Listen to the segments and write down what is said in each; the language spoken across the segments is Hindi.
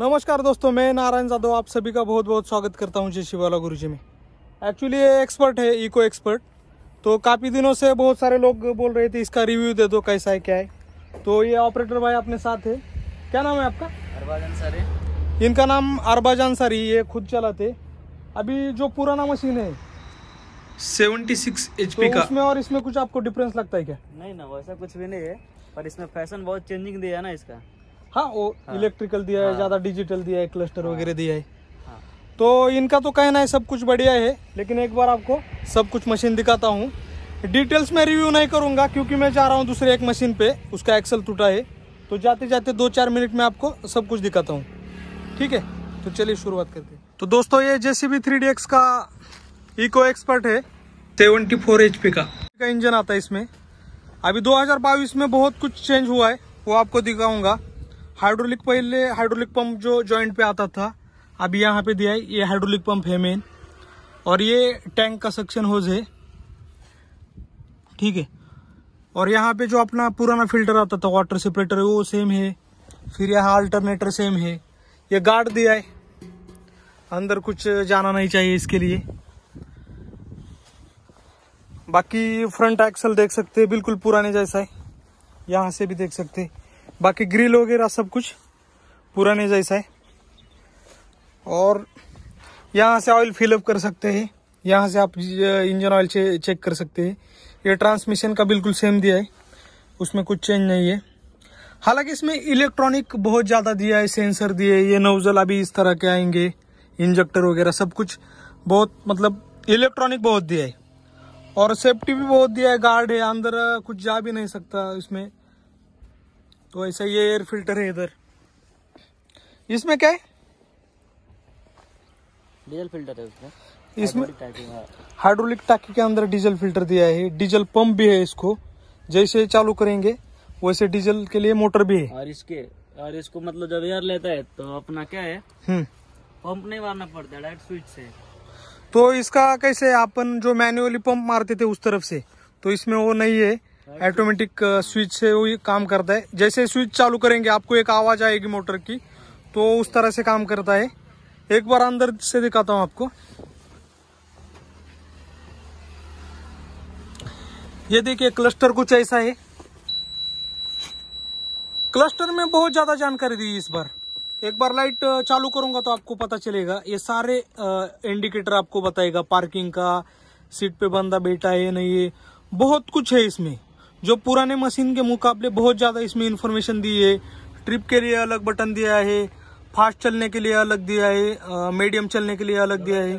नमस्कार दोस्तों मैं नारायण जाधव आप सभी का बहुत बहुत स्वागत करता हूं जय शिवाला जी में एक्चुअली ये एक्सपर्ट है इको एक्सपर्ट तो काफ़ी दिनों से बहुत सारे लोग बोल रहे थे इसका रिव्यू दे दो कैसा है क्या है तो ये ऑपरेटर भाई अपने साथ है क्या नाम है आपका अरबाजान इनका नाम अरबाज ये खुद चलाते अभी जो पुराना मशीन है सेवेंटी सिक्स एच पी तो का इसमें और इसमें कुछ आपको डिफरेंस लगता है क्या नहीं ना वैसा कुछ भी नहीं है पर इसमें फैशन बहुत चेंजिंग दिया ना इसका हाँ वो हाँ, इलेक्ट्रिकल दिया है हाँ। ज्यादा डिजिटल दिया है क्लस्टर हाँ। वगैरह दिया है हाँ। तो इनका तो कहना है सब कुछ बढ़िया है लेकिन एक बार आपको सब कुछ मशीन दिखाता हूँ डिटेल्स में रिव्यू नहीं करूँगा क्योंकि मैं जा रहा हूँ दूसरे एक मशीन पे उसका एक्सल टूटा है तो जाते जाते दो चार मिनट में आपको सब कुछ दिखाता हूँ ठीक है तो चलिए शुरुआत करते तो दोस्तों ये J C B three D X का इको एक्सपर्ट है सेवेंटी फोर एच पी का का इंजन आता है इसमें अभी 2022 में बहुत कुछ चेंज हुआ है वो आपको दिखाऊंगा हाइड्रोलिक पहले हाइड्रोलिक पंप जो जॉइंट पे आता था अभी यहाँ पे दिया है ये हाइड्रोलिक पंप है मेन और ये टैंक का सेक्शन होज है ठीक है और यहाँ पे जो अपना पुराना फिल्टर आता था वाटर सेपरेटर वो सेम है फिर यहाँ अल्टरनेटर सेम है ये गार्ड दिया है अंदर कुछ जाना नहीं चाहिए इसके लिए बाकी फ्रंट एक्सल देख सकते हैं बिल्कुल पुराने जैसा है यहाँ से भी देख सकते हैं बाकी ग्रिल वगैरह सब कुछ पुराने जैसा है और यहाँ से ऑयल फिलअप कर सकते हैं यहाँ से आप इंजन ऑयल चे, चेक कर सकते हैं ये ट्रांसमिशन का बिल्कुल सेम दिया है उसमें कुछ चेंज नहीं है हालांकि इसमें इलेक्ट्रॉनिक बहुत ज़्यादा दिया है सेंसर दिए ये नोजल अभी इस तरह के आएंगे इंजेक्टर वगैरह सब कुछ बहुत मतलब इलेक्ट्रॉनिक बहुत दिया है और सेफ्टी भी बहुत दिया है गार्ड है अंदर कुछ जा भी नहीं सकता इसमें तो ऐसा ये एयर फिल्टर है इधर इसमें क्या है डीजल फिल्टर है उसमें इसमें हाइड्रोलिक टाकी के अंदर डीजल फिल्टर दिया है डीजल पंप भी है इसको जैसे चालू करेंगे वैसे डीजल के लिए मोटर भी है और इसके और इसको मतलब जब एयर लेता है तो अपना क्या है पंप हम्म। नहीं मारना पड़ता डायरेक्ट स्विच से तो इसका कैसे अपन जो मैन्युअली पंप मारते थे उस तरफ से तो इसमें वो नहीं है ऑटोमेटिक स्विच uh, से वो काम करता है जैसे स्विच चालू करेंगे आपको एक आवाज़ आएगी मोटर की तो उस तरह से काम करता है एक बार अंदर से दिखाता हूँ आपको ये देखिए क्लस्टर कुछ ऐसा है क्लस्टर में बहुत ज़्यादा जानकारी दी इस बार एक बार लाइट uh, चालू करूंगा तो आपको पता चलेगा ये सारे इंडिकेटर uh, आपको बताएगा पार्किंग का सीट पे बंदा बैठा है नहीं है बहुत कुछ है इसमें जो पुराने मशीन के मुकाबले बहुत ज़्यादा इसमें इन्फॉर्मेशन दी है ट्रिप के लिए अलग बटन दिया है फास्ट चलने के लिए अलग दिया है मीडियम चलने के लिए अलग दिया है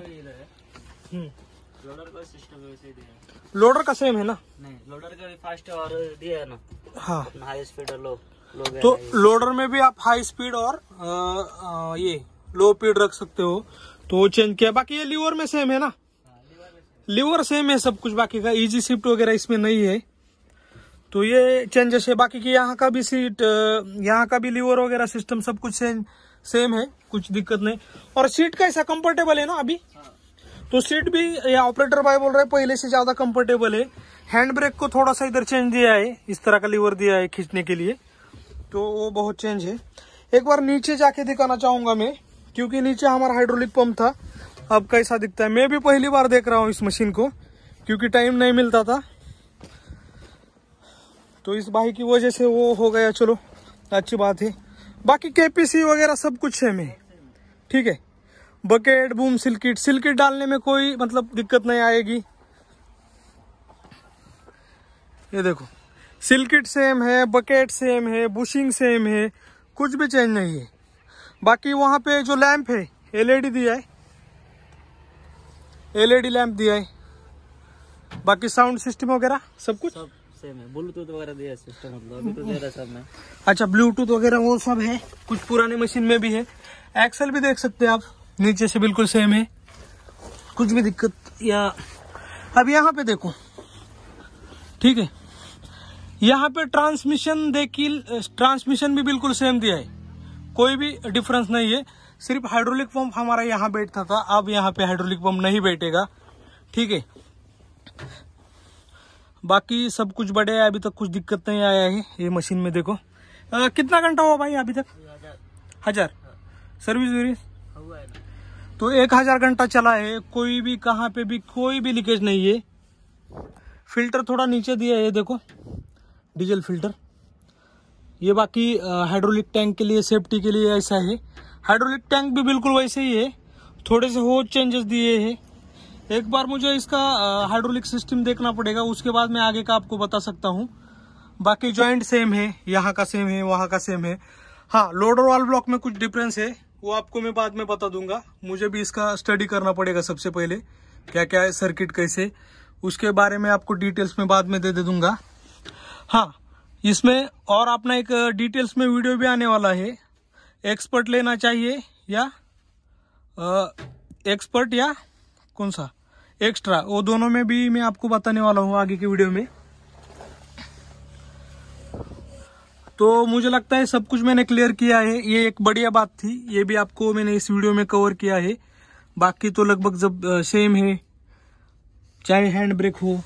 लोडर हम्म। का सेम है ना लोडर का फास्ट और दिया है ना हाँ हाई स्पीड और लो, लो तो लोडर में भी आप हाई स्पीड और आ, आ, ये लो स्पीड रख सकते हो तो वो चेंज किया बाकी ये लीवर में सेम है ना लीवर हाँ, सेम है सब कुछ बाकी का इजी शिफ्ट वगैरह इसमें नहीं है तो ये चेंजेस है बाकी की यहाँ का भी सीट यहाँ का भी लीवर वगैरह सिस्टम सब कुछ सेम सेम है कुछ दिक्कत नहीं और सीट कैसा कंफर्टेबल है ना अभी तो सीट भी ये ऑपरेटर भाई बोल रहे हैं पहले से ज्यादा कंफर्टेबल है हैंड ब्रेक को थोड़ा सा इधर चेंज दिया है इस तरह का लीवर दिया है खींचने के लिए तो वो बहुत चेंज है एक बार नीचे जाके दिखाना चाहूंगा मैं क्योंकि नीचे हमारा हाइड्रोलिक पंप था अब कैसा दिखता है मैं भी पहली बार देख रहा हूँ इस मशीन को क्योंकि टाइम नहीं मिलता था तो इस भाई की वजह से वो हो गया चलो अच्छी बात है बाकी केपीसी वगैरह सब कुछ सेम है ठीक है बकेट बूम सिल्किट सिल्किट डालने में कोई मतलब दिक्कत नहीं आएगी ये देखो सिल्किट सेम है बकेट सेम है बुशिंग सेम है कुछ भी चेंज नहीं है बाकी वहाँ पे जो लैंप है एलईडी e दिया है एलईडी लैंप e दिया है बाकी साउंड सिस्टम वगैरह सब कुछ सब तो अच्छा ब्लूटूथ वगैरह वो सब है कुछ पुराने मशीन में भी है एक्सल भी देख सकते हैं आप नीचे से बिल्कुल सेम है कुछ भी दिक्कत या अब यहाँ पे देखो ठीक है यहाँ पे ट्रांसमिशन देखी ट्रांसमिशन भी बिल्कुल सेम दिया है कोई भी डिफरेंस नहीं है सिर्फ हाइड्रोलिक पंप हमारा यहाँ बैठता था अब यहाँ पे हाइड्रोलिक पंप नहीं बैठेगा ठीक है बाकी सब कुछ बढ़े है अभी तक कुछ दिक्कत नहीं आया है ये मशीन में देखो आ, कितना घंटा हुआ भाई अभी तक हजार हाँ। सर्विस वर्विस तो एक हजार घंटा चला है कोई भी कहाँ पे भी कोई भी लीकेज नहीं है फिल्टर थोड़ा नीचे दिया है देखो डीजल फिल्टर ये बाकी हाइड्रोलिक टैंक के लिए सेफ्टी के लिए ऐसा है हाइड्रोलिक टैंक भी बिल्कुल वैसे ही है थोड़े से हो चेंजेस दिए हैं एक बार मुझे इसका हाइड्रोलिक सिस्टम देखना पड़ेगा उसके बाद मैं आगे का आपको बता सकता हूँ बाकी ज्वाइंट सेम है यहाँ का सेम है वहाँ का सेम है हाँ लोडर वाल ब्लॉक में कुछ डिफरेंस है वो आपको मैं बाद में बता दूंगा मुझे भी इसका स्टडी करना पड़ेगा सबसे पहले क्या क्या है सर्किट कैसे उसके बारे में आपको डिटेल्स में बाद में दे दे दूंगा हाँ इसमें और अपना एक डिटेल्स में वीडियो भी आने वाला है एक्सपर्ट लेना चाहिए या एक्सपर्ट या कौन सा एक्स्ट्रा वो दोनों में भी मैं आपको बताने वाला हूँ आगे की वीडियो में तो मुझे लगता है सब कुछ मैंने क्लियर किया है ये एक बढ़िया बात थी ये भी आपको मैंने इस वीडियो में कवर किया है बाकी तो लगभग जब सेम है चाहे हैंड ब्रेक हो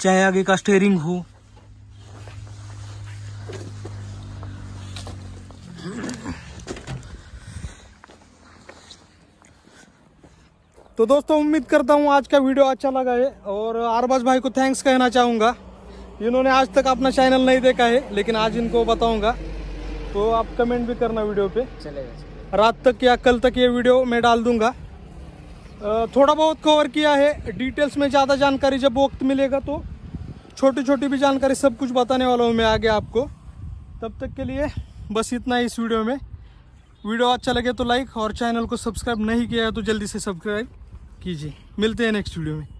चाहे आगे का स्टेयरिंग हो तो दोस्तों उम्मीद करता हूँ आज का वीडियो अच्छा लगा है और आरबाज भाई को थैंक्स कहना चाहूँगा इन्होंने आज तक अपना चैनल नहीं देखा है लेकिन आज इनको बताऊँगा तो आप कमेंट भी करना वीडियो पे चलेगा रात तक या कल तक ये वीडियो मैं डाल दूंगा थोड़ा बहुत कवर किया है डिटेल्स में ज़्यादा जानकारी जब वक्त मिलेगा तो छोटी छोटी भी जानकारी सब कुछ बताने वाला हूँ मैं आगे आपको तब तक के लिए बस इतना ही इस वीडियो में वीडियो अच्छा लगे तो लाइक और चैनल को सब्सक्राइब नहीं किया है तो जल्दी से सब्सक्राइब कीजिए मिलते हैं नेक्स्ट वीडियो में